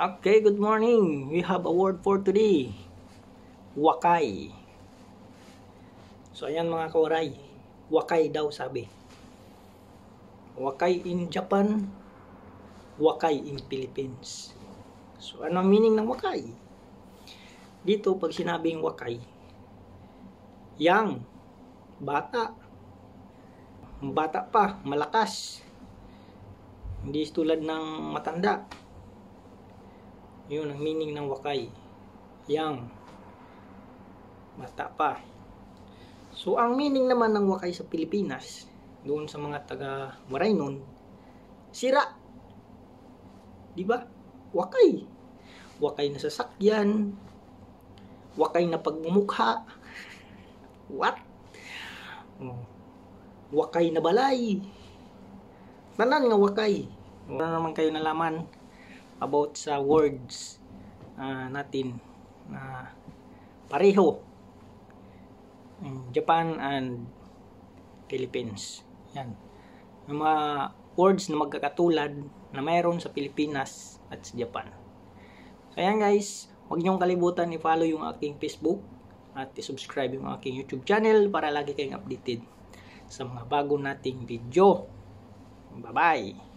Okay, good morning. We have a word for today. Wakay. So ayan mga kauray, wakay daw sabi. Wakay in Japan, wakay in Philippines. So ano meaning ng wakay? Dito pag sinabing wakay, yang bata bata pa, malakas. Hindi tulad ng matanda yun ang meaning ng wakay. Yang. Bata pa. So, ang meaning naman ng wakay sa Pilipinas, doon sa mga taga Maraynon, sira. Di ba? Wakay. Wakay na sasakyan. Wakay na pagmumukha. What? Oh. Wakay na balay. Tanan nga wakay. Wala naman kayo nalaman about sa words uh, natin na pareho in Japan and Philippines. Yan. Yung mga words na magkakatulad na mayroon sa Pilipinas at sa Japan. So ayan guys, huwag niyong kalimutan i-follow yung aking Facebook at i-subscribe yung aking YouTube channel para lagi kayong updated sa mga bago nating video. Bye-bye!